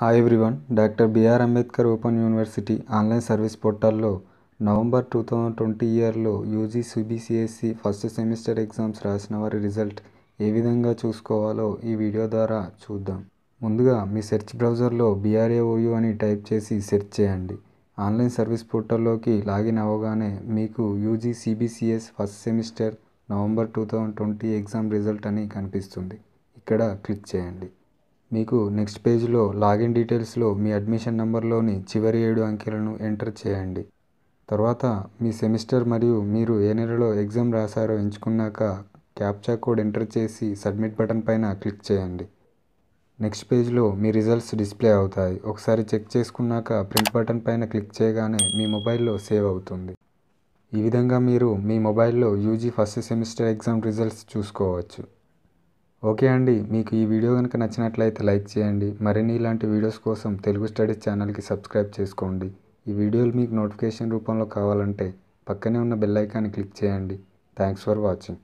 hi everyone doctor B R Ambedkar open university online service పోర్టల్లో November two thousand twenty ఇయర్లో UG CBCS first semester exams రాసిన వారి result ఏ విధంగా చూసుకోవాలో ఈ వీడియో ద్వారా చూద్దాం ముందుగా మీ సెర్చ్ బ్రౌజర్లో బీఆర్ఏఓయు అని టైప్ చేసి సెర్చ్ చేయండి ఆన్లైన్ సర్వీస్ పోర్టల్లోకి లాగిన్ అవ్వగానే మీకు UG CBCS first semester November two thousand twenty exam result అని కనిపిస్తుంది ఇక్కడ క్లిక్ చేయండి మీకు నెక్స్ట్ పేజ్లో లాగిన్ డీటెయిల్స్లో మీ అడ్మిషన్ నంబర్లోని చివరి ఏడు అంకెలను ఎంటర్ చేయండి తర్వాత మీ సెమిస్టర్ మరియు మీరు ఏ నెలలో ఎగ్జామ్ రాశారో ఎంచుకున్నాక క్యాప్చా కోడ్ ఎంటర్ చేసి సబ్మిట్ బటన్ పైన క్లిక్ చేయండి నెక్స్ట్ పేజ్లో మీ రిజల్ట్స్ డిస్ప్లే అవుతాయి ఒకసారి చెక్ చేసుకున్నాక ప్రింట్ బటన్ పైన క్లిక్ చేయగానే మీ మొబైల్లో సేవ్ అవుతుంది ఈ విధంగా మీరు మీ మొబైల్లో UG first semester exam results చూసుకోవచ్చు ఓకే అండి మీకు ఈ వీడియో కనుక నచ్చినట్లయితే లైక్ చేయండి మరిన్ని ఇలాంటి వీడియోస్ కోసం తెలుగు స్టడీస్ ఛానల్కి సబ్స్క్రైబ్ చేసుకోండి ఈ వీడియోలు మీకు నోటిఫికేషన్ రూపంలో కావాలంటే పక్కనే ఉన్న బెల్లైకాన్ని ఐకాన్ని క్లిక్ చేయండి థ్యాంక్స్ ఫర్ వాచింగ్